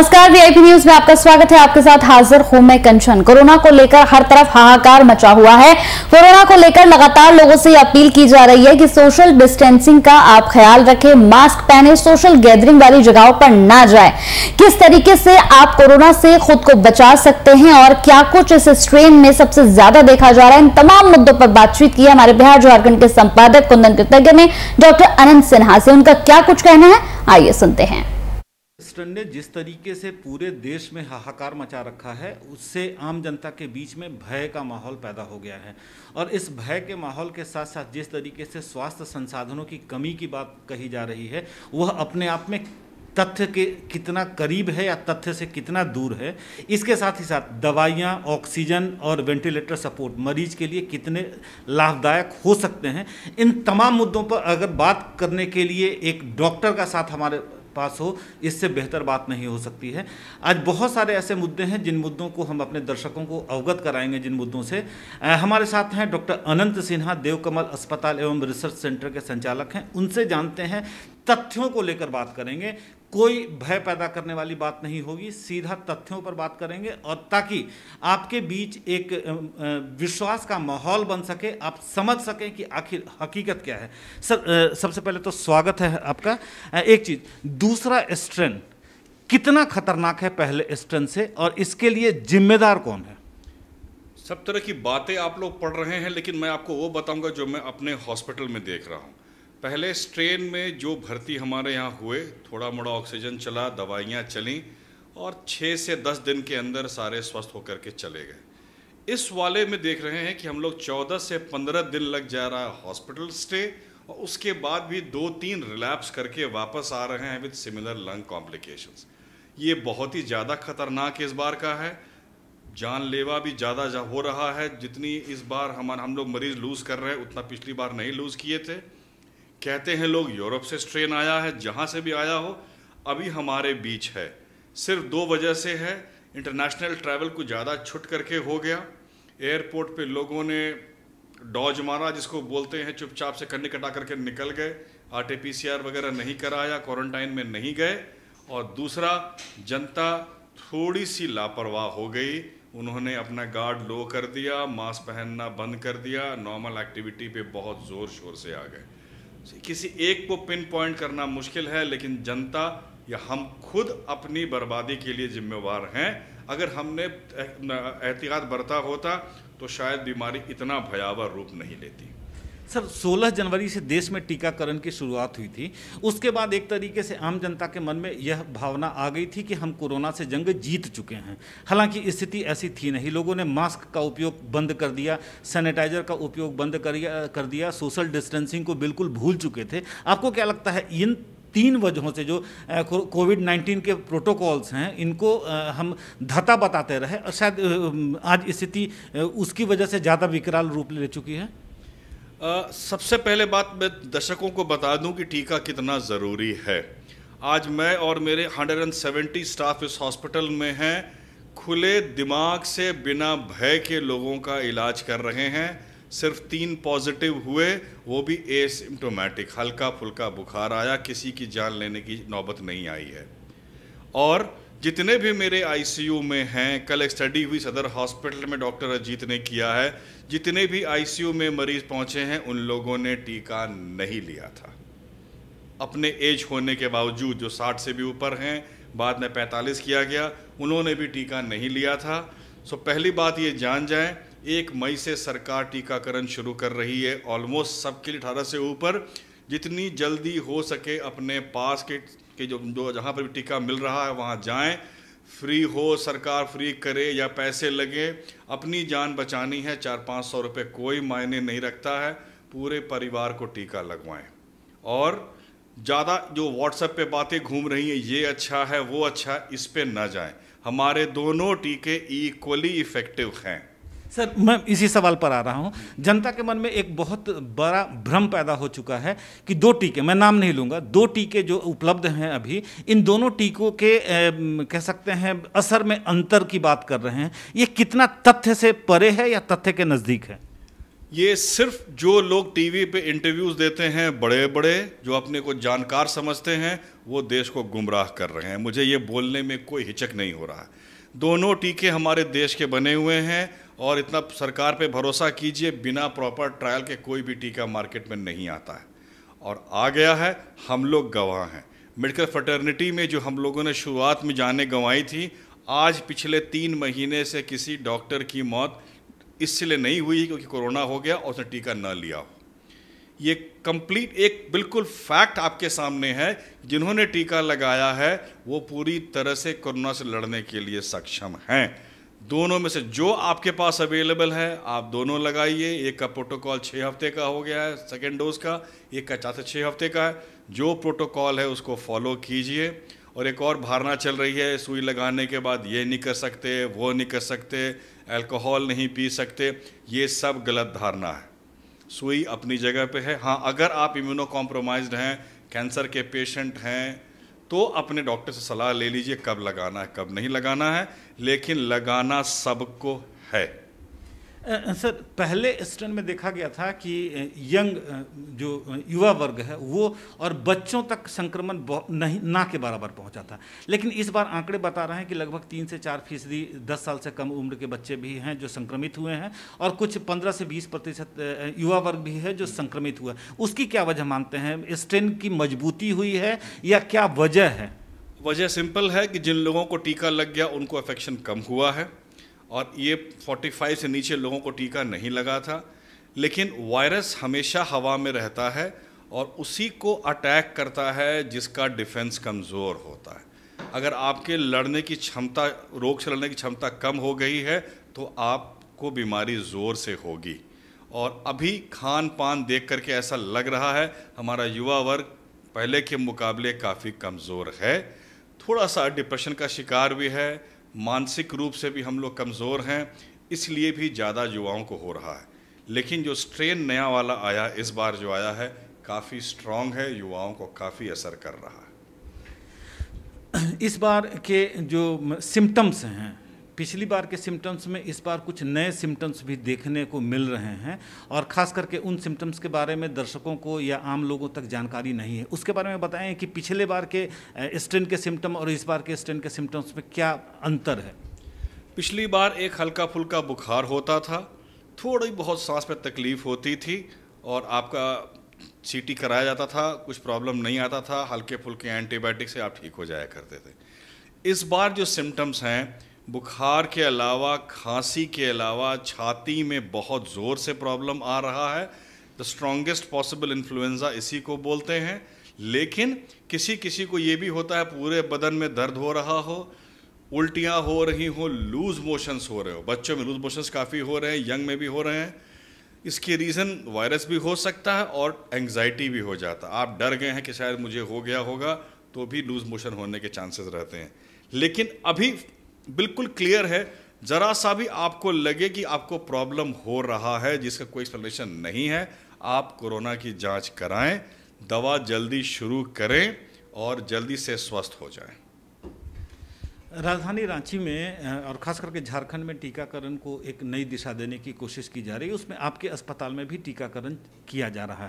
नमस्कार VIP news में आपका स्वागत है आपके साथ हाजिर हूं मैं कंचन कोरोना को लेकर हर तरफ हाहाकार मचा हुआ है कोरोना को लेकर लगातार लोगों से अपील की जा रही है कि सोशल डिस्टेंसिंग का आप ख्याल रखें मास्क पहने सोशल गैदरिंग वाली जगहों पर ना जाए किस तरीके से आप कोरोना से खुद को बचा सकते हैं और क्या कुछ इस स्ट्रेन में सबसे ज्यादा देखा जा रहा है इन तमाम मुद्दों पर बातचीत की हमारे बिहार झारखंड के संपादक कुंदन कृतज्ञ ने डॉक्टर अनंत सिन्हा से उनका क्या कुछ कहना है आइए सुनते हैं महाराष्ट्र ने जिस तरीके से पूरे देश में हाहाकार मचा रखा है उससे आम जनता के बीच में भय का माहौल पैदा हो गया है और इस भय के माहौल के साथ साथ जिस तरीके से स्वास्थ्य संसाधनों की कमी की बात कही जा रही है वह अपने आप में तथ्य के कितना करीब है या तथ्य से कितना दूर है इसके साथ ही साथ दवाइयाँ ऑक्सीजन और वेंटिलेटर सपोर्ट मरीज के लिए कितने लाभदायक हो सकते हैं इन तमाम मुद्दों पर अगर बात करने के लिए एक डॉक्टर का साथ हमारे पास हो इससे बेहतर बात नहीं हो सकती है आज बहुत सारे ऐसे मुद्दे हैं जिन मुद्दों को हम अपने दर्शकों को अवगत कराएंगे जिन मुद्दों से हमारे साथ हैं डॉक्टर अनंत सिन्हा देवकमल अस्पताल एवं रिसर्च सेंटर के संचालक हैं उनसे जानते हैं तथ्यों को लेकर बात करेंगे कोई भय पैदा करने वाली बात नहीं होगी सीधा तथ्यों पर बात करेंगे और ताकि आपके बीच एक विश्वास का माहौल बन सके आप समझ सकें कि आखिर हकीकत क्या है सर सबसे पहले तो स्वागत है आपका एक चीज़ दूसरा स्ट्रेन कितना खतरनाक है पहले स्ट्रेन से और इसके लिए जिम्मेदार कौन है सब तरह की बातें आप लोग पढ़ रहे हैं लेकिन मैं आपको वो बताऊंगा जो मैं अपने हॉस्पिटल में देख रहा हूँ पहले स्ट्रेन में जो भर्ती हमारे यहाँ हुए थोड़ा मोड़ा ऑक्सीजन चला दवाइयाँ चलें और छः से दस दिन के अंदर सारे स्वस्थ होकर के चले गए इस वाले में देख रहे हैं कि हम लोग चौदह से पंद्रह दिन लग जा रहा है हॉस्पिटल स्टे और उसके बाद भी दो तीन रिलैप्स करके वापस आ रहे हैं विद सिमिलर लंग कॉम्प्लिकेशन ये बहुत ही ज़्यादा खतरनाक इस बार का है जानलेवा भी ज़्यादा जा हो रहा है जितनी इस बार हमारा हम लोग मरीज़ लूज़ कर रहे हैं उतना पिछली बार नहीं लूज़ किए थे कहते हैं लोग यूरोप से ट्रेन आया है जहाँ से भी आया हो अभी हमारे बीच है सिर्फ दो वजह से है इंटरनेशनल ट्रैवल को ज़्यादा छुट करके हो गया एयरपोर्ट पे लोगों ने डॉज मारा जिसको बोलते हैं चुपचाप से कन्ने कटा करके निकल गए R T P C R वगैरह नहीं कराया क्वारंटाइन में नहीं गए और दूसरा जनता थोड़ी सी लापरवाह हो गई उन्होंने अपना गार्ड लो कर दिया मास्क पहनना बंद कर दिया नॉर्मल एक्टिविटी पे बहुत ज़ोर शोर से आ गए किसी एक को पिन पॉइंट करना मुश्किल है लेकिन जनता या हम खुद अपनी बर्बादी के लिए जिम्मेवार हैं अगर हमने एहतियात बरता होता तो शायद बीमारी इतना भयावह रूप नहीं लेती सर 16 जनवरी से देश में टीकाकरण की शुरुआत हुई थी उसके बाद एक तरीके से आम जनता के मन में यह भावना आ गई थी कि हम कोरोना से जंग जीत चुके हैं हालांकि स्थिति ऐसी थी नहीं लोगों ने मास्क का उपयोग बंद कर दिया सैनिटाइजर का उपयोग बंद कर दिया सोशल डिस्टेंसिंग को बिल्कुल भूल चुके थे आपको क्या लगता है इन तीन वजहों से जो कोविड नाइन्टीन के प्रोटोकॉल्स हैं इनको हम धता बताते रहे और शायद आज स्थिति उसकी वजह से ज़्यादा विकराल रूप ले चुकी है आ, सबसे पहले बात मैं दर्शकों को बता दूं कि टीका कितना ज़रूरी है आज मैं और मेरे 170 स्टाफ इस हॉस्पिटल में हैं खुले दिमाग से बिना भय के लोगों का इलाज कर रहे हैं सिर्फ तीन पॉजिटिव हुए वो भी एसिम्टोमेटिक हल्का फुल्का बुखार आया किसी की जान लेने की नौबत नहीं आई है और जितने भी मेरे आईसीयू में हैं कल एक स्टडी हुई सदर हॉस्पिटल में डॉक्टर अजीत ने किया है जितने भी आईसीयू में मरीज पहुंचे हैं उन लोगों ने टीका नहीं लिया था अपने एज होने के बावजूद जो 60 से भी ऊपर हैं बाद में 45 किया गया उन्होंने भी टीका नहीं लिया था सो पहली बात ये जान जाए एक मई से सरकार टीकाकरण शुरू कर रही है ऑलमोस्ट सबके लिए अठारह से ऊपर जितनी जल्दी हो सके अपने पास के कि जो जो जहाँ पर भी टीका मिल रहा है वहाँ जाएँ फ्री हो सरकार फ्री करे या पैसे लगे अपनी जान बचानी है चार पाँच सौ रुपये कोई मायने नहीं रखता है पूरे परिवार को टीका लगवाएं और ज़्यादा जो व्हाट्सएप पे बातें घूम रही हैं ये अच्छा है वो अच्छा है इस पर ना जाएं हमारे दोनों टीके इक्वली इफ़ेक्टिव हैं सर मैं इसी सवाल पर आ रहा हूँ जनता के मन में एक बहुत बड़ा भ्रम पैदा हो चुका है कि दो टीके मैं नाम नहीं लूँगा दो टीके जो उपलब्ध हैं अभी इन दोनों टीकों के ए, कह सकते हैं असर में अंतर की बात कर रहे हैं ये कितना तथ्य से परे है या तथ्य के नज़दीक है ये सिर्फ जो लोग टीवी पे इंटरव्यूज़ देते हैं बड़े बड़े जो अपने को जानकार समझते हैं वो देश को गुमराह कर रहे हैं मुझे ये बोलने में कोई हिचक नहीं हो रहा दोनों टीके हमारे देश के बने हुए हैं और इतना सरकार पे भरोसा कीजिए बिना प्रॉपर ट्रायल के कोई भी टीका मार्केट में नहीं आता है और आ गया है हम लोग गवाह हैं मेडिकल फ्रटर्निटी में जो हम लोगों ने शुरुआत में जाने गंवाई थी आज पिछले तीन महीने से किसी डॉक्टर की मौत इसलिए नहीं हुई क्योंकि कोरोना हो गया और उसने टीका न लिया हो ये कंप्लीट एक बिल्कुल फैक्ट आपके सामने है जिन्होंने टीका लगाया है वो पूरी तरह से कोरोना से लड़ने के लिए सक्षम हैं दोनों में से जो आपके पास अवेलेबल है आप दोनों लगाइए एक का प्रोटोकॉल छः हफ्ते का हो गया है सेकेंड डोज का एक का चार से छः हफ्ते का है जो प्रोटोकॉल है उसको फॉलो कीजिए और एक और धारणा चल रही है सुई लगाने के बाद ये नहीं कर सकते वो नहीं कर सकते अल्कोहल नहीं पी सकते ये सब गलत धारणा है सुई अपनी जगह पे है हाँ अगर आप इम्यूनो कॉम्प्रोमाइज हैं कैंसर के पेशेंट हैं तो अपने डॉक्टर से सलाह ले लीजिए कब लगाना है कब नहीं लगाना है लेकिन लगाना सबको है सर पहले स्टैंड में देखा गया था कि यंग जो युवा वर्ग है वो और बच्चों तक संक्रमण नहीं ना के बराबर पहुंचा था लेकिन इस बार आंकड़े बता रहे हैं कि लगभग तीन से चार फीसदी दस साल से कम उम्र के बच्चे भी हैं जो संक्रमित हुए हैं और कुछ पंद्रह से बीस प्रतिशत युवा वर्ग भी है जो संक्रमित हुआ उसकी क्या वजह मानते हैं स्ट्रेन की मजबूती हुई है या क्या वजह है वजह सिंपल है कि जिन लोगों को टीका लग गया उनको अफेक्शन कम हुआ है और ये 45 से नीचे लोगों को टीका नहीं लगा था लेकिन वायरस हमेशा हवा में रहता है और उसी को अटैक करता है जिसका डिफेंस कमज़ोर होता है अगर आपके लड़ने की क्षमता रोग से लड़ने की क्षमता कम हो गई है तो आपको बीमारी ज़ोर से होगी और अभी खान पान देख करके ऐसा लग रहा है हमारा युवा वर्ग पहले के मुकाबले काफ़ी कमज़ोर है थोड़ा सा डिप्रेशन का शिकार भी है मानसिक रूप से भी हम लोग कमज़ोर हैं इसलिए भी ज़्यादा युवाओं को हो रहा है लेकिन जो स्ट्रेन नया वाला आया इस बार जो आया है काफ़ी स्ट्रांग है युवाओं को काफ़ी असर कर रहा है इस बार के जो सिम्टम्स हैं पिछली बार के सिम्टम्स में इस बार कुछ नए सिम्टम्स भी देखने को मिल रहे हैं और ख़ास करके उन सिम्टम्स के बारे में दर्शकों को या आम लोगों तक जानकारी नहीं है उसके बारे में बताएं कि पिछले बार के स्ट्रेन के सिम्टम और इस बार के स्ट्रेन के सिम्टम्स में क्या अंतर है पिछली बार एक हल्का फुल्का बुखार होता था थोड़ी बहुत सांस में तकलीफ होती थी और आपका सीटी कराया जाता था कुछ प्रॉब्लम नहीं आता था हल्के फुल्के एंटीबायोटिक से आप ठीक हो जाया करते थे इस बार जो सिम्टम्स हैं बुखार के अलावा खांसी के अलावा छाती में बहुत ज़ोर से प्रॉब्लम आ रहा है द स्ट्रॉन्गेस्ट पॉसिबल इन्फ्लुएंज़ा इसी को बोलते हैं लेकिन किसी किसी को ये भी होता है पूरे बदन में दर्द हो रहा हो उल्टियाँ हो रही हो लूज मोशंस हो रहे हो बच्चों में लूज मोशंस काफ़ी हो रहे हैं यंग में भी हो रहे हैं इसके रीज़न वायरस भी हो सकता है और एंग्जाइटी भी हो जाता है आप डर गए हैं कि शायद मुझे हो गया होगा तो भी लूज मोशन होने के चांसेस रहते हैं लेकिन अभी बिल्कुल क्लियर है ज़रा सा भी आपको लगे कि आपको प्रॉब्लम हो रहा है जिसका कोई एक्सप्लेनेशन नहीं है आप कोरोना की जांच कराएं दवा जल्दी शुरू करें और जल्दी से स्वस्थ हो जाएं। राजधानी रांची में और खास करके झारखंड में टीकाकरण को एक नई दिशा देने की कोशिश की जा रही है उसमें आपके अस्पताल में भी टीकाकरण किया जा रहा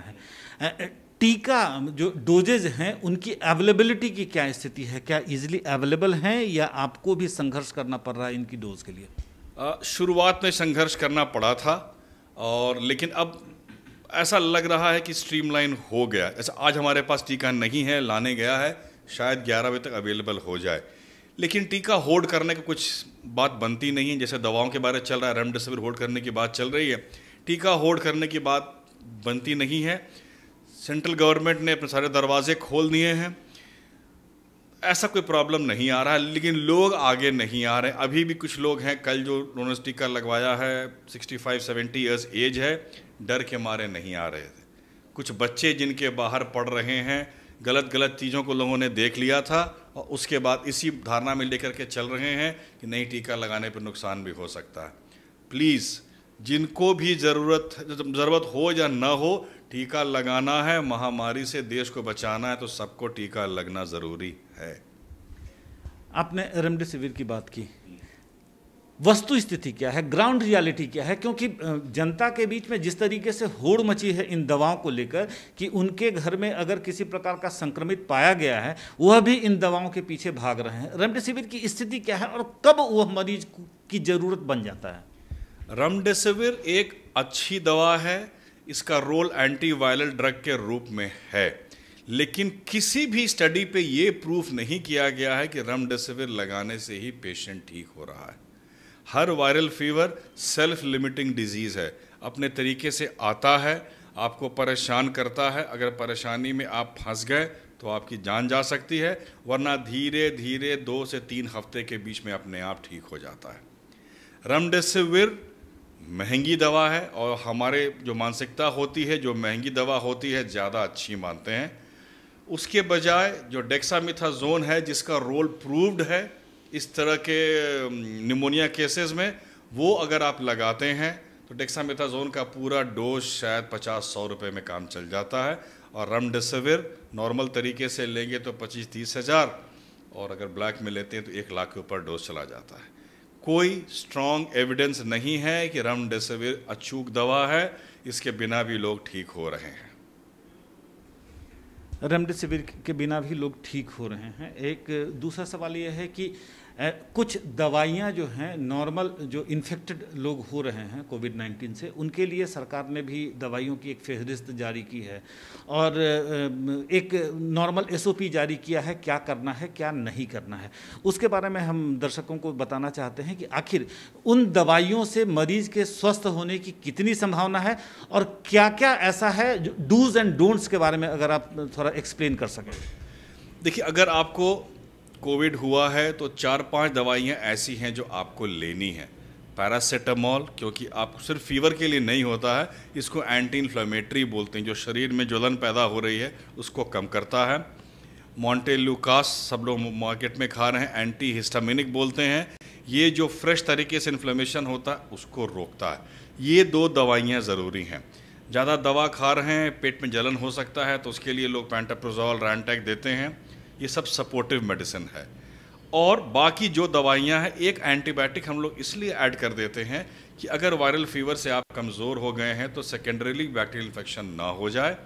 है टीका जो डोजेज हैं उनकी अवेलेबिलिटी की क्या स्थिति है क्या इजीली अवेलेबल हैं या आपको भी संघर्ष करना पड़ रहा है इनकी डोज के लिए शुरुआत में संघर्ष करना पड़ा था और लेकिन अब ऐसा लग रहा है कि स्ट्रीमलाइन हो गया ऐसा आज हमारे पास टीका नहीं है लाने गया है शायद ग्यारह बजे तक अवेलेबल हो जाए लेकिन टीका होल्ड करने का कुछ बात बनती नहीं है जैसे दवाओं के बारे में चल रहा है रेमडेसिविर होल्ड करने की बात चल रही है टीका होल्ड करने की बात बनती नहीं है सेंट्रल गवर्नमेंट ने अपने सारे दरवाजे खोल दिए हैं ऐसा कोई प्रॉब्लम नहीं आ रहा है लेकिन लोग आगे नहीं आ रहे अभी भी कुछ लोग हैं कल जो उन्होंने टीका लगवाया है 65 70 ईयर्स एज है डर के मारे नहीं आ रहे थे कुछ बच्चे जिनके बाहर पढ़ रहे हैं गलत गलत चीज़ों को लोगों ने देख लिया था और उसके बाद इसी धारणा में लेकर के चल रहे हैं कि नहीं टीका लगाने पर नुकसान भी हो सकता है प्लीज़ जिनको भी ज़रूरत ज़रूरत हो या ना हो टीका लगाना है महामारी से देश को बचाना है तो सबको टीका लगना ज़रूरी है आपने रेमडेसिविर की बात की वस्तु स्थिति क्या है ग्राउंड रियलिटी क्या है क्योंकि जनता के बीच में जिस तरीके से होड़ मची है इन दवाओं को लेकर कि उनके घर में अगर किसी प्रकार का संक्रमित पाया गया है वह भी इन दवाओं के पीछे भाग रहे हैं रेमडेसिविर की स्थिति क्या है और कब वह मरीज की ज़रूरत बन जाता है रेमडेसिविर एक अच्छी दवा है इसका रोल एंटी वायरल ड्रग के रूप में है लेकिन किसी भी स्टडी पे ये प्रूफ नहीं किया गया है कि रेमडेसिविर लगाने से ही पेशेंट ठीक हो रहा है हर viral fever self limiting disease है अपने तरीके से आता है आपको परेशान करता है अगर परेशानी में आप फंस गए तो आपकी जान जा सकती है वरना धीरे धीरे दो से तीन हफ्ते के बीच में अपने आप ठीक हो जाता है रेमडेसिविर महंगी दवा है और हमारे जो मानसिकता होती है जो महंगी दवा होती है ज़्यादा अच्छी मानते हैं उसके बजाय जो डेक्सामिथाजोन है जिसका रोल प्रूव्ड है इस तरह के निमोनिया केसेस में वो अगर आप लगाते हैं तो डेक्सामिथाजोन का पूरा डोज शायद पचास सौ रुपये में काम चल जाता है और रेमडेसिविर नॉर्मल तरीके से लेंगे तो पच्चीस तीस हज़ार और अगर ब्लैक में लेते हैं तो एक लाख के ऊपर डोज चला जाता है कोई स्ट्रॉन्ग एविडेंस नहीं है कि रेमडेसिविर अचूक दवा है इसके बिना भी लोग ठीक हो रहे हैं रेमडेसिविर के बिना भी लोग ठीक हो रहे हैं एक दूसरा सवाल यह है कि कुछ दवाइयाँ जो हैं नॉर्मल जो इन्फेक्टेड लोग हो रहे हैं कोविड 19 से उनके लिए सरकार ने भी दवाइयों की एक फहरिस्त जारी की है और एक नॉर्मल एसओपी जारी किया है क्या करना है क्या नहीं करना है उसके बारे में हम दर्शकों को बताना चाहते हैं कि आखिर उन दवाइयों से मरीज के स्वस्थ होने की कितनी संभावना है और क्या क्या ऐसा है डूज एंड डोंट्स के बारे में अगर आप थोड़ा एक्सप्लेन कर सकें देखिए अगर आपको कोविड हुआ है तो चार पांच दवाइयाँ ऐसी हैं जो आपको लेनी है पैरासीटामॉल क्योंकि आप सिर्फ फीवर के लिए नहीं होता है इसको एंटी इन्फ्लामेटरी बोलते हैं जो शरीर में ज्वलन पैदा हो रही है उसको कम करता है मॉन्टेलूकास सब लोग मार्केट में खा रहे हैं एंटी हिस्टामिनिक बोलते हैं ये जो फ्रेश तरीके से इन्फ्लेमेशन होता है उसको रोकता है ये दो दवाइयाँ ज़रूरी हैं ज़्यादा दवा खा रहे हैं पेट में जलन हो सकता है तो उसके लिए लोग पैंटाप्रोजॉल रैंटैक देते हैं ये सब सपोर्टिव मेडिसिन है और बाकी जो दवाइयाँ हैं एक एंटीबायोटिक हम लोग इसलिए ऐड कर देते हैं कि अगर वायरल फीवर से आप कमज़ोर हो गए हैं तो सेकेंडरीली बैक्टीरियल इन्फेक्शन ना हो जाए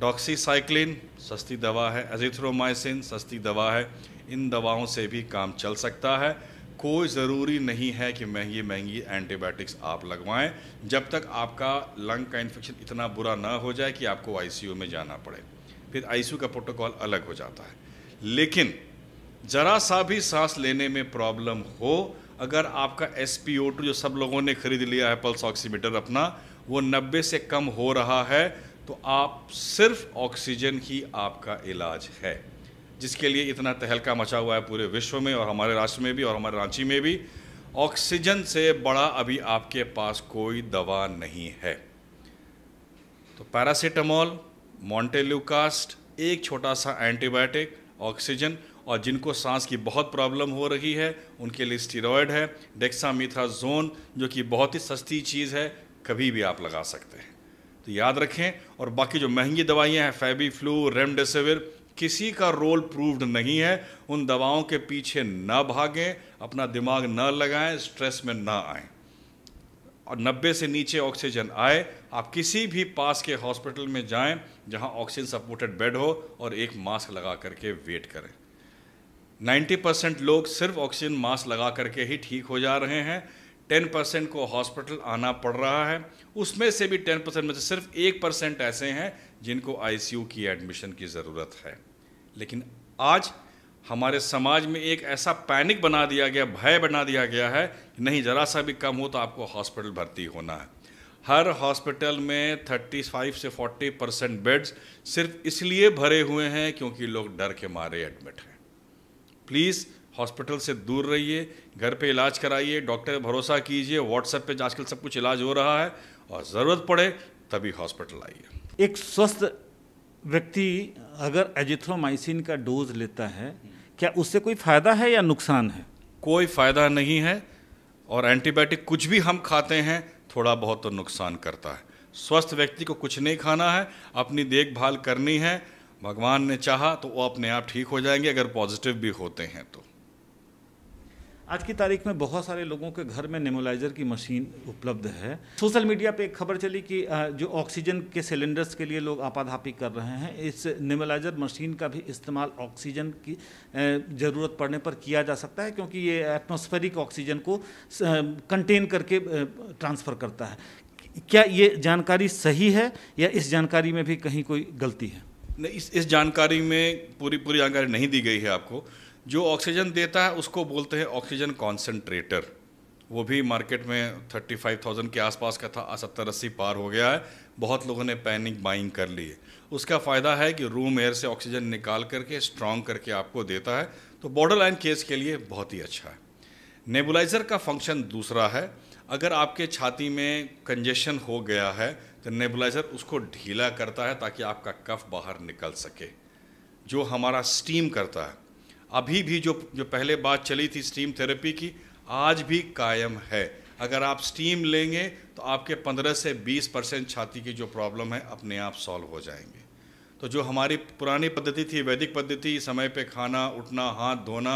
डॉक्सीसाइक्लिन सस्ती दवा है एजिथ्रोमाइसिन सस्ती दवा है इन दवाओं से भी काम चल सकता है कोई ज़रूरी नहीं है कि महंगी महंगी एंटीबायोटिक्स आप लगवाएं जब तक आपका लंग का इन्फेक्शन इतना बुरा ना हो जाए कि आपको आईसीयू में जाना पड़े फिर आईसीयू का प्रोटोकॉल अलग हो जाता है लेकिन ज़रा सा भी सांस लेने में प्रॉब्लम हो अगर आपका एस जो सब लोगों ने खरीद लिया है पल्स ऑक्सीमीटर अपना वो 90 से कम हो रहा है तो आप सिर्फ ऑक्सीजन ही आपका इलाज है जिसके लिए इतना तहलका मचा हुआ है पूरे विश्व में और हमारे राष्ट्र में भी और हमारे रांची में भी ऑक्सीजन से बड़ा अभी आपके पास कोई दवा नहीं है तो पैरासीटामोल मोन्टेल्यूकास्ट एक छोटा सा एंटीबायोटिक ऑक्सीजन और जिनको सांस की बहुत प्रॉब्लम हो रही है उनके लिए स्टीरॉयड है डेक्सामिथाजोन जो कि बहुत ही सस्ती चीज़ है कभी भी आप लगा सकते हैं तो याद रखें और बाकी जो महंगी दवाइयाँ हैं फैबी फ्लू रेमडेसिविर किसी का रोल प्रूव्ड नहीं है उन दवाओं के पीछे ना भागें अपना दिमाग ना लगाएं स्ट्रेस में ना आएं और 90 से नीचे ऑक्सीजन आए आप किसी भी पास के हॉस्पिटल में जाएं जहां ऑक्सीजन सपोर्टेड बेड हो और एक मास्क लगा करके वेट करें 90 परसेंट लोग सिर्फ ऑक्सीजन मास्क लगा करके ही ठीक हो जा रहे हैं 10 परसेंट को हॉस्पिटल आना पड़ रहा है उसमें से भी 10 परसेंट में से सिर्फ एक परसेंट ऐसे हैं जिनको आईसीयू की एडमिशन की ज़रूरत है लेकिन आज हमारे समाज में एक ऐसा पैनिक बना दिया गया भय बना दिया गया है कि नहीं ज़रा सा भी कम हो तो आपको हॉस्पिटल भर्ती होना है हर हॉस्पिटल में 35 से 40 परसेंट बेड्स सिर्फ इसलिए भरे हुए हैं क्योंकि लोग डर के मारे एडमिट हैं प्लीज़ हॉस्पिटल से दूर रहिए घर पे इलाज कराइए डॉक्टर भरोसा कीजिए व्हाट्सएप पे आजकल सब कुछ इलाज हो रहा है और ज़रूरत पड़े तभी हॉस्पिटल आइए एक स्वस्थ व्यक्ति अगर एजिथ्रोमाइसिन का डोज लेता है क्या उससे कोई फ़ायदा है या नुकसान है कोई फ़ायदा नहीं है और एंटीबायोटिक कुछ भी हम खाते हैं थोड़ा बहुत तो नुकसान करता है स्वस्थ व्यक्ति को कुछ नहीं खाना है अपनी देखभाल करनी है भगवान ने चाहा तो वो अपने आप ठीक हो जाएंगे अगर पॉजिटिव भी होते हैं तो आज की तारीख में बहुत सारे लोगों के घर में नेमोलाइजर की मशीन उपलब्ध है सोशल मीडिया पे एक खबर चली कि जो ऑक्सीजन के सिलेंडर्स के लिए लोग आपाधापी कर रहे हैं इस नेमोलाइजर मशीन का भी इस्तेमाल ऑक्सीजन की ज़रूरत पड़ने पर किया जा सकता है क्योंकि ये एटमोस्फेरिक ऑक्सीजन को कंटेन करके ट्रांसफ़र करता है क्या ये जानकारी सही है या इस जानकारी में भी कहीं कोई गलती है नहीं इस इस जानकारी में पूरी पूरी जानकारी नहीं दी गई है आपको जो ऑक्सीजन देता है उसको बोलते हैं ऑक्सीजन कॉन्सेंट्रेटर वो भी मार्केट में थर्टी फाइव थाउजेंड के आसपास का था सत्तर अस्सी पार हो गया है बहुत लोगों ने पैनिक बाइंग कर ली है उसका फ़ायदा है कि रूम एयर से ऑक्सीजन निकाल करके स्ट्रॉन्ग करके आपको देता है तो बॉर्डर लाइन केस के लिए बहुत ही अच्छा है नेबुलाइज़र का फंक्शन दूसरा है अगर आपके छाती में कंजेशन हो गया है तो नेबुलाइज़र उसको ढीला करता है ताकि आपका कफ बाहर निकल सके जो हमारा स्टीम करता है अभी भी जो जो पहले बात चली थी स्टीम थेरेपी की आज भी कायम है अगर आप स्टीम लेंगे तो आपके 15 से 20 परसेंट छाती की जो प्रॉब्लम है अपने आप सॉल्व हो जाएंगे तो जो हमारी पुरानी पद्धति थी वैदिक पद्धति समय पे खाना उठना हाथ धोना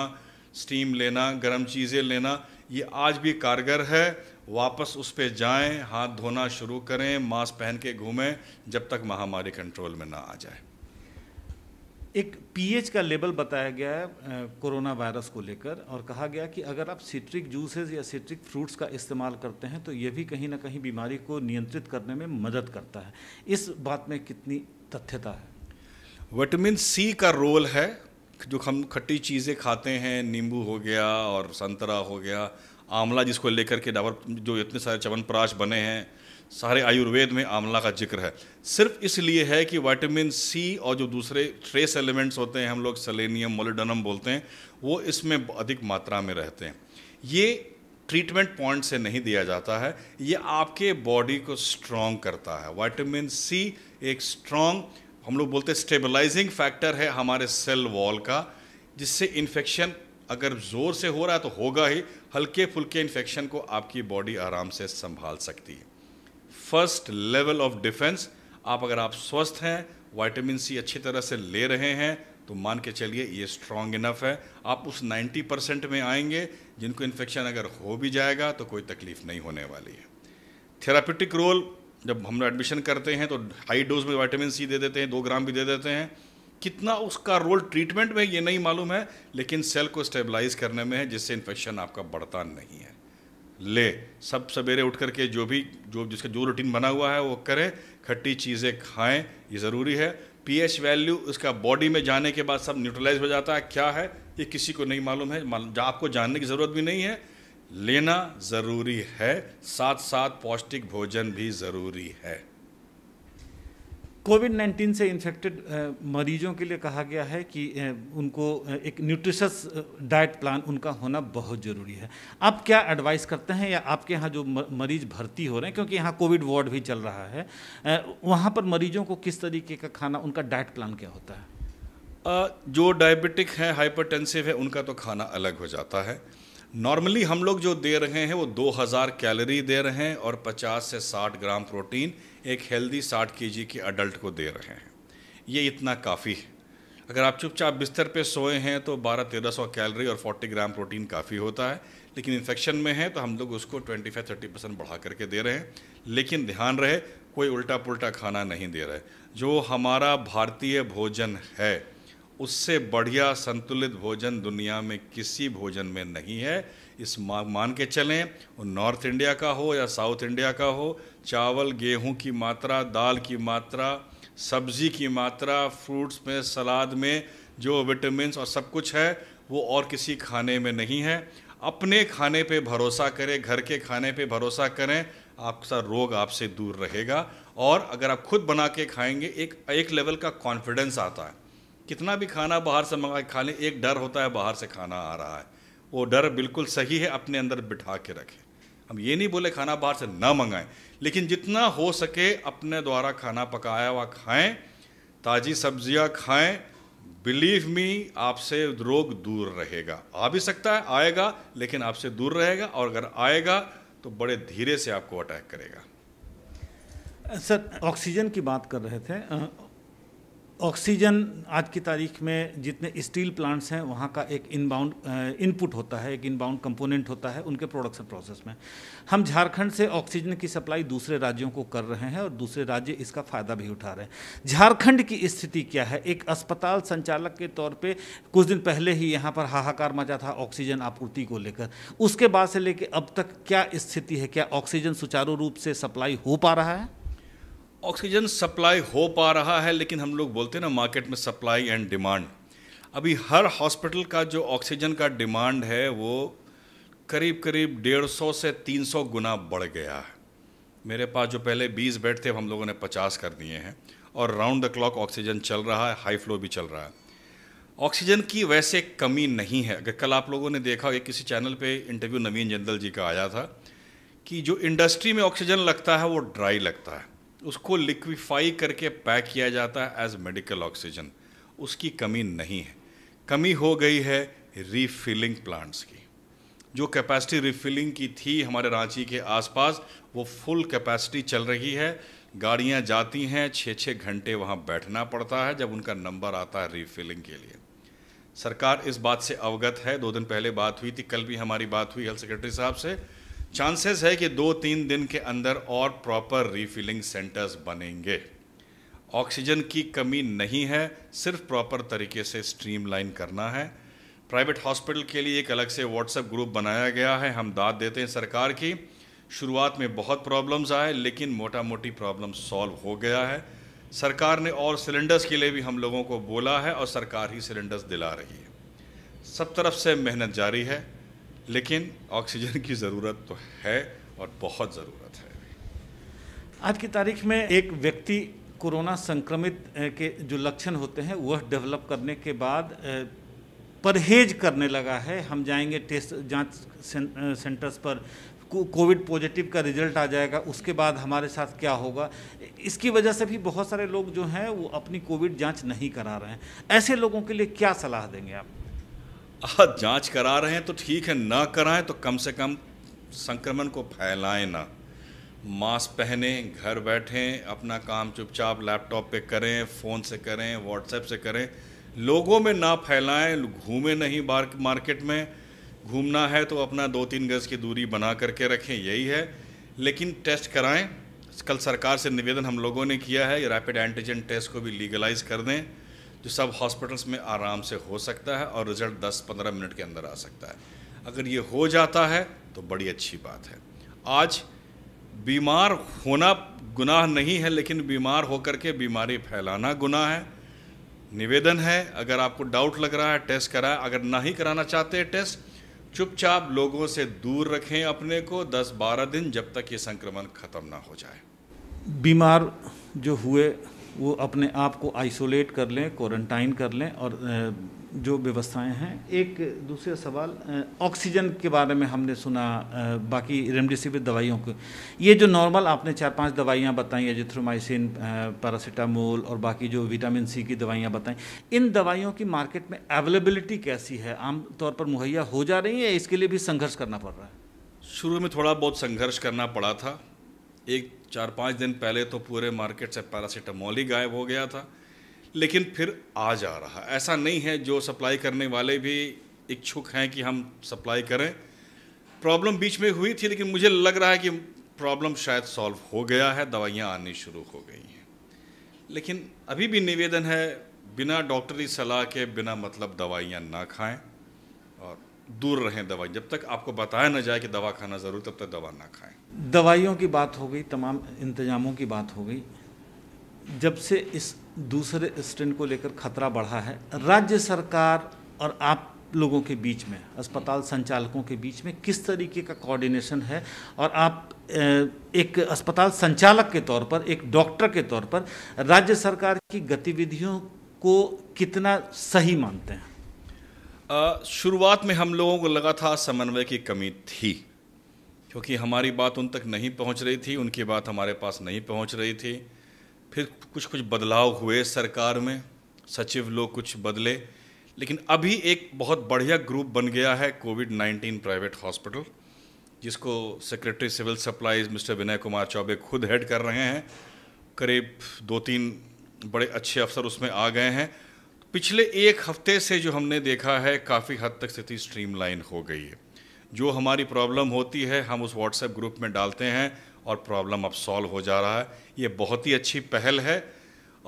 स्टीम लेना गर्म चीज़ें लेना ये आज भी कारगर है वापस उस पर जाएँ हाथ धोना शुरू करें मास्क पहन के घूमें जब तक महामारी कंट्रोल में ना आ जाए एक पीएच का लेवल बताया गया है कोरोना वायरस को लेकर और कहा गया कि अगर आप सिट्रिक जूसेस या सिट्रिक फ्रूट्स का इस्तेमाल करते हैं तो ये भी कहीं ना कहीं बीमारी को नियंत्रित करने में मदद करता है इस बात में कितनी तथ्यता है विटामिन सी का रोल है जो हम खट्टी चीज़ें खाते हैं नींबू हो गया और संतरा हो गया आंवला जिसको लेकर के डाबर जो इतने सारे चवनप्राश बने हैं सारे आयुर्वेद में आंवला का जिक्र है सिर्फ इसलिए है कि वाइटामिन सी और जो दूसरे ट्रेस एलिमेंट्स होते हैं हम लोग सेलेनियम मोलिडनम बोलते हैं वो इसमें अधिक मात्रा में रहते हैं ये ट्रीटमेंट पॉइंट से नहीं दिया जाता है ये आपके बॉडी को स्ट्रॉन्ग करता है वाइटामिन सी एक स्ट्रॉन्ग हम लोग बोलते हैं स्टेबलाइजिंग फैक्टर है हमारे सेल वॉल का जिससे इन्फेक्शन अगर ज़ोर से हो रहा है तो होगा ही हल्के फुल्के इन्फेक्शन को आपकी बॉडी आराम से संभाल सकती है फर्स्ट लेवल ऑफ डिफेंस आप अगर आप स्वस्थ हैं वाइटामिन सी अच्छी तरह से ले रहे हैं तो मान के चलिए ये स्ट्रांग इनफ है आप उस 90 परसेंट में आएंगे जिनको इन्फेक्शन अगर हो भी जाएगा तो कोई तकलीफ नहीं होने वाली है थेरापिटिक रोल जब हम एडमिशन करते हैं तो हाई डोज में वाइटामिन सी दे देते हैं दो ग्राम भी दे देते हैं कितना उसका रोल ट्रीटमेंट में ये नहीं मालूम है लेकिन सेल को स्टेबलाइज करने में है जिससे इन्फेक्शन आपका बढ़ता नहीं है ले सब सवेरे उठ करके जो भी जो जिसका जो रूटीन बना हुआ है वो करें खट्टी चीज़ें खाएं ये ज़रूरी है पीएच वैल्यू उसका बॉडी में जाने के बाद सब न्यूट्रलाइज हो जाता है क्या है ये किसी को नहीं मालूम है आपको जानने की ज़रूरत भी नहीं है लेना ज़रूरी है साथ साथ पौष्टिक भोजन भी ज़रूरी है कोविड 19 से इन्फेक्टेड मरीजों के लिए कहा गया है कि उनको एक न्यूट्रिशस डाइट प्लान उनका होना बहुत ज़रूरी है आप क्या एडवाइस करते हैं या आपके यहाँ जो मरीज भर्ती हो रहे हैं क्योंकि यहाँ कोविड वार्ड भी चल रहा है वहाँ पर मरीजों को किस तरीके का खाना उनका डाइट प्लान क्या होता है जो डायबिटिक है हाइपरटेंसिव है उनका तो खाना अलग हो जाता है नॉर्मली हम लोग जो दे रहे हैं वो 2000 कैलोरी दे रहे हैं और 50 से 60 ग्राम प्रोटीन एक हेल्दी साठ के के अडल्ट को दे रहे हैं ये इतना काफ़ी है अगर आप चुपचाप बिस्तर पे सोए हैं तो 12-1300 कैलोरी और 40 ग्राम प्रोटीन काफ़ी होता है लेकिन इन्फेक्शन में है तो हम लोग उसको 25-30 परसेंट बढ़ा करके दे रहे हैं लेकिन ध्यान रहे कोई उल्टा पुल्टा खाना नहीं दे रहे जो हमारा भारतीय भोजन है उससे बढ़िया संतुलित भोजन दुनिया में किसी भोजन में नहीं है इस मान के चलें और नॉर्थ इंडिया का हो या साउथ इंडिया का हो चावल गेहूं की मात्रा दाल की मात्रा सब्ज़ी की मात्रा फ्रूट्स में सलाद में जो विटामिन और सब कुछ है वो और किसी खाने में नहीं है अपने खाने पे भरोसा करें घर के खाने पे भरोसा करें आपका रोग आपसे दूर रहेगा और अगर आप खुद बना के खाएंगे एक एक लेवल का कॉन्फिडेंस आता है कितना भी खाना बाहर से मंगा के खा लें एक डर होता है बाहर से खाना आ रहा है वो डर बिल्कुल सही है अपने अंदर बिठा के रखें हम ये नहीं बोले खाना बाहर से ना मंगाएं लेकिन जितना हो सके अपने द्वारा खाना पकाया हुआ खाएं ताज़ी सब्जियां खाएं बिलीव मी आपसे रोग दूर रहेगा आ भी सकता है आएगा लेकिन आपसे दूर रहेगा और अगर आएगा तो बड़े धीरे से आपको अटैक करेगा सर ऑक्सीजन की बात कर रहे थे ऑक्सीजन आज की तारीख में जितने स्टील प्लांट्स हैं वहाँ का एक इनबाउंड इनपुट होता है एक इनबाउंड कंपोनेंट होता है उनके प्रोडक्शन प्रोसेस में हम झारखंड से ऑक्सीजन की सप्लाई दूसरे राज्यों को कर रहे हैं और दूसरे राज्य इसका फ़ायदा भी उठा रहे हैं झारखंड की स्थिति क्या है एक अस्पताल संचालक के तौर पर कुछ दिन पहले ही यहाँ पर हाहाकार मचा था ऑक्सीजन आपूर्ति को लेकर उसके बाद से लेकर अब तक क्या स्थिति है क्या ऑक्सीजन सुचारू रूप से सप्लाई हो पा रहा है ऑक्सीजन सप्लाई हो पा रहा है लेकिन हम लोग बोलते हैं ना मार्केट में सप्लाई एंड डिमांड अभी हर हॉस्पिटल का जो ऑक्सीजन का डिमांड है वो करीब करीब डेढ़ सौ से तीन सौ गुना बढ़ गया है मेरे पास जो पहले बीस बेड थे अब हम लोगों ने पचास कर दिए हैं और राउंड द क्लॉक ऑक्सीजन चल रहा है हाई फ्लो भी चल रहा है ऑक्सीजन की वैसे कमी नहीं है अगर कल आप लोगों ने देखा कि किसी चैनल पे इंटरव्यू नवीन जिंदल जी का आया था कि जो इंडस्ट्री में ऑक्सीजन लगता है वो ड्राई लगता है उसको लिक्विफाई करके पैक किया जाता है एज मेडिकल ऑक्सीजन उसकी कमी नहीं है कमी हो गई है रीफिलिंग प्लांट्स की जो कैपेसिटी रिफिलिंग की थी हमारे रांची के आसपास वो फुल कैपेसिटी चल रही है गाड़ियां जाती हैं छः छः घंटे वहां बैठना पड़ता है जब उनका नंबर आता है रीफिलिंग के लिए सरकार इस बात से अवगत है दो दिन पहले बात हुई थी कल भी हमारी बात हुई हेल्थ सेक्रेटरी साहब से चांसेस है कि दो तीन दिन के अंदर और प्रॉपर रीफिलिंग सेंटर्स बनेंगे ऑक्सीजन की कमी नहीं है सिर्फ प्रॉपर तरीके से स्ट्रीमलाइन करना है प्राइवेट हॉस्पिटल के लिए एक अलग से व्हाट्सएप ग्रुप बनाया गया है हम दाद देते हैं सरकार की शुरुआत में बहुत प्रॉब्लम्स आए लेकिन मोटा मोटी प्रॉब्लम सॉल्व हो गया है सरकार ने और सिलेंडर्स के लिए भी हम लोगों को बोला है और सरकार ही सिलेंडर्स दिला रही है सब तरफ से मेहनत जारी है लेकिन ऑक्सीजन की ज़रूरत तो है और बहुत ज़रूरत है आज की तारीख में एक व्यक्ति कोरोना संक्रमित के जो लक्षण होते हैं वह डेवलप करने के बाद परहेज करने लगा है हम जाएंगे टेस्ट जांच सेंटर्स पर कोविड पॉजिटिव का रिजल्ट आ जाएगा उसके बाद हमारे साथ क्या होगा इसकी वजह से भी बहुत सारे लोग जो हैं वो अपनी कोविड जांच नहीं करा रहे हैं ऐसे लोगों के लिए क्या सलाह देंगे आप जांच करा रहे हैं तो ठीक है ना कराएं तो कम से कम संक्रमण को फैलाएं ना मास्क पहने घर बैठें अपना काम चुपचाप लैपटॉप पे करें फ़ोन से करें व्हाट्सएप से करें लोगों में ना फैलाएं घूमें नहीं बार मार्केट में घूमना है तो अपना दो तीन गज़ की दूरी बना करके रखें यही है लेकिन टेस्ट कराएं कल सरकार से निवेदन हम लोगों ने किया है रैपिड एंटीजन टेस्ट को भी लीगलाइज कर दें जो तो सब हॉस्पिटल्स में आराम से हो सकता है और रिज़ल्ट 10-15 मिनट के अंदर आ सकता है अगर ये हो जाता है तो बड़ी अच्छी बात है आज बीमार होना गुनाह नहीं है लेकिन बीमार होकर के बीमारी फैलाना गुनाह है निवेदन है अगर आपको डाउट लग रहा है टेस्ट कराएं अगर ना ही कराना चाहते टेस्ट चुपचाप लोगों से दूर रखें अपने को 10-12 दिन जब तक ये संक्रमण खत्म ना हो जाए बीमार जो हुए वो अपने आप को आइसोलेट कर लें क्वारंटाइन कर लें और जो व्यवस्थाएं हैं एक दूसरा सवाल ऑक्सीजन के बारे में हमने सुना बाकी रेमडेसिविर दवाइयों को ये जो नॉर्मल आपने चार पांच दवाइयां बताई एजिथ्रोमाइसिन पैरासीटामोल और बाकी जो विटामिन सी की दवाइयां बताई इन दवाइयों की मार्केट में अवेलेबिलिटी कैसी है आम तौर पर मुहैया हो जा रही है इसके लिए भी संघर्ष करना पड़ रहा है शुरू में थोड़ा बहुत संघर्ष करना पड़ा था एक चार पाँच दिन पहले तो पूरे मार्केट से पैरासीटामोल ही गायब हो गया था लेकिन फिर आ जा रहा ऐसा नहीं है जो सप्लाई करने वाले भी इच्छुक हैं कि हम सप्लाई करें प्रॉब्लम बीच में हुई थी लेकिन मुझे लग रहा है कि प्रॉब्लम शायद सॉल्व हो गया है दवाइयाँ आनी शुरू हो गई हैं लेकिन अभी भी निवेदन है बिना डॉक्टरी सलाह के बिना मतलब दवाइयाँ ना खाएं दूर रहें दवाई जब तक आपको बताया ना जाए कि दवा खाना ज़रूर तब तक दवा ना खाएं दवाइयों की बात हो गई तमाम इंतजामों की बात हो गई जब से इस दूसरे स्टेंट को लेकर खतरा बढ़ा है राज्य सरकार और आप लोगों के बीच में अस्पताल संचालकों के बीच में किस तरीके का कोऑर्डिनेशन है और आप एक अस्पताल संचालक के तौर पर एक डॉक्टर के तौर पर राज्य सरकार की गतिविधियों को कितना सही मानते हैं शुरुआत में हम लोगों को लगा था समन्वय की कमी थी क्योंकि हमारी बात उन तक नहीं पहुंच रही थी उनकी बात हमारे पास नहीं पहुंच रही थी फिर कुछ कुछ बदलाव हुए सरकार में सचिव लोग कुछ बदले लेकिन अभी एक बहुत बढ़िया ग्रुप बन गया है कोविड 19 प्राइवेट हॉस्पिटल जिसको secretary civil supplies mister Vinay Kumar Choubey खुद हेड कर रहे हैं करीब दो तीन बड़े अच्छे अफसर उसमें आ गए हैं पिछले एक हफ्ते से जो हमने देखा है काफ़ी हद तक स्थिति स्ट्रीमलाइन हो गई है जो हमारी प्रॉब्लम होती है हम उस व्हाट्सएप ग्रुप में डालते हैं और प्रॉब्लम अब सॉल्व हो जा रहा है ये बहुत ही अच्छी पहल है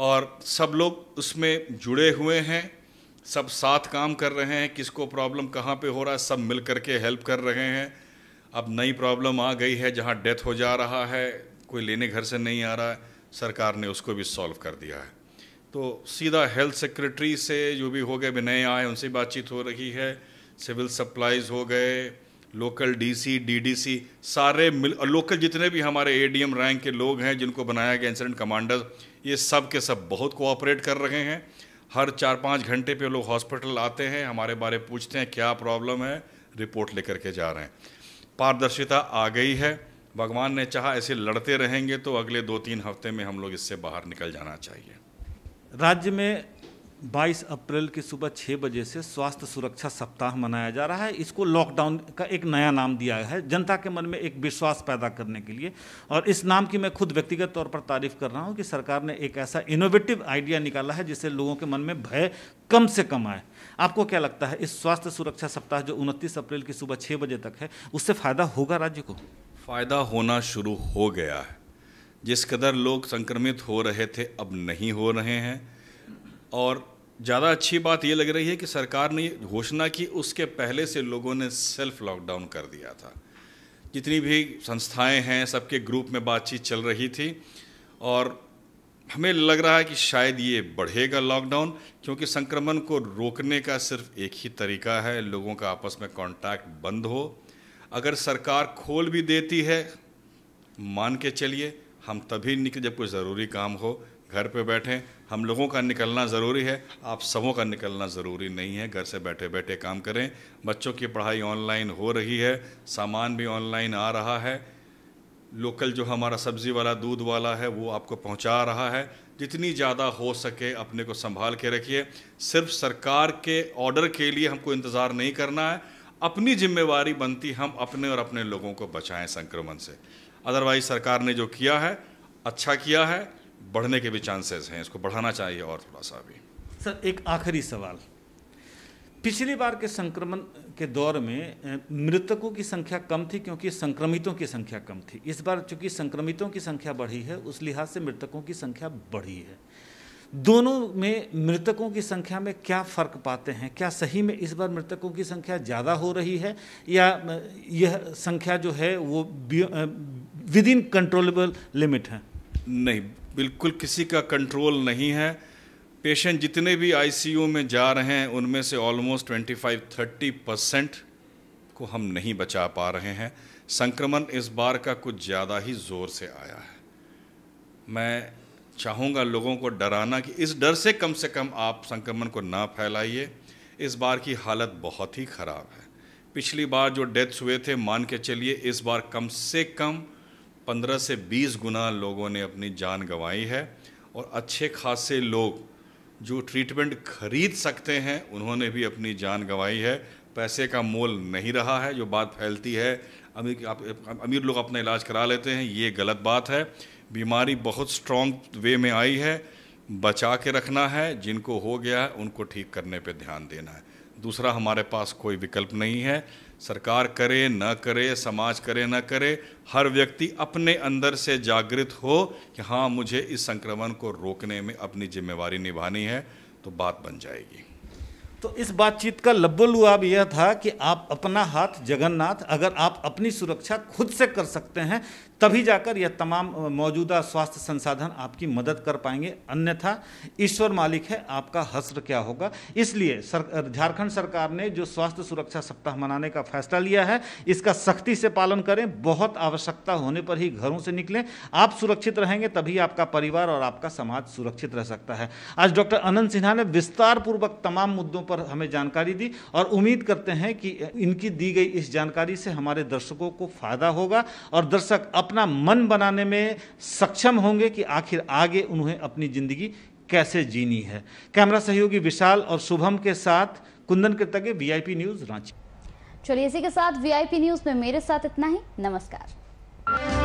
और सब लोग उसमें जुड़े हुए हैं सब साथ काम कर रहे हैं किसको प्रॉब्लम कहाँ पे हो रहा है सब मिल कर के हेल्प कर रहे हैं अब नई प्रॉब्लम आ गई है जहाँ डेथ हो जा रहा है कोई लेने घर से नहीं आ रहा है सरकार ने उसको भी सॉल्व कर दिया है तो सीधा हेल्थ सेक्रेटरी से जो भी हो गए भी नए आए उनसे बातचीत हो रही है सिविल सप्लाईज हो गए लोकल डीसी डीडीसी सारे मिल लोकल जितने भी हमारे एडीएम रैंक के लोग हैं जिनको बनाया गया इंसिडेंट कमांडर ये सब के सब बहुत कोऑपरेट कर रहे हैं हर चार पाँच घंटे पे लोग हॉस्पिटल आते हैं हमारे बारे पूछते हैं क्या प्रॉब्लम है रिपोर्ट लेकर के जा रहे हैं पारदर्शिता आ गई है भगवान ने चाहा ऐसे लड़ते रहेंगे तो अगले दो तीन हफ्ते में हम लोग इससे बाहर निकल जाना चाहिए राज्य में 22 अप्रैल की सुबह छः बजे से स्वास्थ्य सुरक्षा सप्ताह मनाया जा रहा है इसको लॉकडाउन का एक नया नाम दिया है जनता के मन में एक विश्वास पैदा करने के लिए और इस नाम की मैं खुद व्यक्तिगत तौर पर तारीफ कर रहा हूँ कि सरकार ने एक ऐसा इनोवेटिव आइडिया निकाला है जिससे लोगों के मन में भय कम से कम आए आपको क्या लगता है इस स्वास्थ्य सुरक्षा सप्ताह जो उनतीस अप्रैल की सुबह छः बजे तक है उससे फ़ायदा होगा राज्य को फ़ायदा होना शुरू हो गया है जिस कदर लोग संक्रमित हो रहे थे अब नहीं हो रहे हैं और ज़्यादा अच्छी बात ये लग रही है कि सरकार ने घोषणा की उसके पहले से लोगों ने सेल्फ लॉकडाउन कर दिया था जितनी भी संस्थाएं हैं सबके ग्रुप में बातचीत चल रही थी और हमें लग रहा है कि शायद ये बढ़ेगा लॉकडाउन क्योंकि संक्रमण को रोकने का सिर्फ एक ही तरीका है लोगों का आपस में कॉन्टैक्ट बंद हो अगर सरकार खोल भी देती है मान के चलिए हम तभी निकले जब कोई ज़रूरी काम हो घर पे बैठें हम लोगों का निकलना ज़रूरी है आप सबों का निकलना ज़रूरी नहीं है घर से बैठे बैठे काम करें बच्चों की पढ़ाई ऑनलाइन हो रही है सामान भी ऑनलाइन आ रहा है लोकल जो हमारा सब्ज़ी वाला दूध वाला है वो आपको पहुंचा रहा है जितनी ज़्यादा हो सके अपने को संभाल के रखिए सिर्फ सरकार के ऑर्डर के लिए हमको इंतज़ार नहीं करना है अपनी जिम्मेवारी बनती हम अपने और अपने लोगों को बचाएं संक्रमण से अदरवाइज सरकार ने जो किया है अच्छा किया है बढ़ने के भी चांसेस हैं इसको बढ़ाना चाहिए और थोड़ा सा भी सर एक आखिरी सवाल पिछली बार के संक्रमण के दौर में मृतकों की संख्या कम थी क्योंकि संक्रमितों की संख्या कम थी इस बार चूंकि संक्रमितों की संख्या बढ़ी है उस लिहाज से मृतकों की संख्या बढ़ी है दोनों में मृतकों की संख्या में क्या फ़र्क पाते हैं क्या सही में इस बार मृतकों की संख्या ज़्यादा हो रही है या यह संख्या जो है वो विद इन कंट्रोलेबल लिमिट है नहीं बिल्कुल किसी का कंट्रोल नहीं है पेशेंट जितने भी आईसीयू में जा रहे हैं उनमें से ऑलमोस्ट 25-30 परसेंट को हम नहीं बचा पा रहे हैं संक्रमण इस बार का कुछ ज़्यादा ही ज़ोर से आया है मैं चाहूँगा लोगों को डराना कि इस डर से कम से कम आप संक्रमण को ना फैलाइए इस बार की हालत बहुत ही ख़राब है पिछली बार जो डेथ्स हुए थे मान के चलिए इस बार कम से कम 15 से 20 गुना लोगों ने अपनी जान गंवाई है और अच्छे खासे लोग जो ट्रीटमेंट खरीद सकते हैं उन्होंने भी अपनी जान गंवाई है पैसे का मोल नहीं रहा है जो बात फैलती है अमीर आप अमीर लोग अपना इलाज करा लेते हैं ये गलत बात है बीमारी बहुत स्ट्रॉन्ग वे में आई है बचा के रखना है जिनको हो गया है उनको ठीक करने पे ध्यान देना है दूसरा हमारे पास कोई विकल्प नहीं है सरकार करे न करे समाज करे न करे हर व्यक्ति अपने अंदर से जागृत हो कि हाँ मुझे इस संक्रमण को रोकने में अपनी जिम्मेवारी निभानी है तो बात बन जाएगी तो इस बातचीत का लब्बल यह था कि आप अपना हाथ जगन्नाथ अगर आप अपनी सुरक्षा खुद से कर सकते हैं तभी जाकर यह तमाम मौजूदा स्वास्थ्य संसाधन आपकी मदद कर पाएंगे अन्यथा ईश्वर मालिक है आपका हस्र क्या होगा इसलिए सर, झारखंड सरकार ने जो स्वास्थ्य सुरक्षा सप्ताह मनाने का फैसला लिया है इसका सख्ती से पालन करें बहुत आवश्यकता होने पर ही घरों से निकलें आप सुरक्षित रहेंगे तभी आपका परिवार और आपका समाज सुरक्षित रह सकता है आज डॉक्टर अनंत सिन्हा ने विस्तार पूर्वक तमाम मुद्दों पर हमें जानकारी दी और उम्मीद करते हैं कि इनकी दी गई इस जानकारी से हमारे दर्शकों को फायदा होगा और दर्शक अब अपना मन बनाने में सक्षम होंगे कि आखिर आगे उन्हें अपनी ज़िंदगी कैसे जीनी है कैमरा सहयोगी विशाल और शुभम के साथ कुंदन कृतज्ञ वीआईपी न्यूज़ रांची चलिए इसी के साथ वीआईपी न्यूज़ में मेरे साथ इतना ही नमस्कार